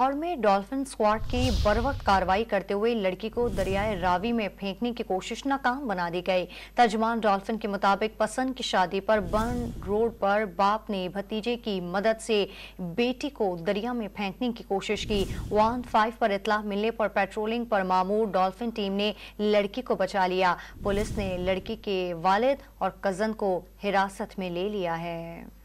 लाहौर में dolphin squad की बर वक्त कार्रवाई करते हुए लड़की को दरियाए रावी में फेंकने की कोशिश नाकाम बना दी गई तर्जमान डॉल्फिन के मुताबिक पसंद की शादी पर बर्न रोड पर बाप ने भतीजे की मदद से बेटी को दरिया में फेंकने की कोशिश की वन फाइव पर इतला मिलने पर पेट्रोलिंग पर मामूर डॉल्फिन टीम ने लड़की को बचा लिया पुलिस ने लड़की के वालिद और कज़न को हिरासत में ले लिया है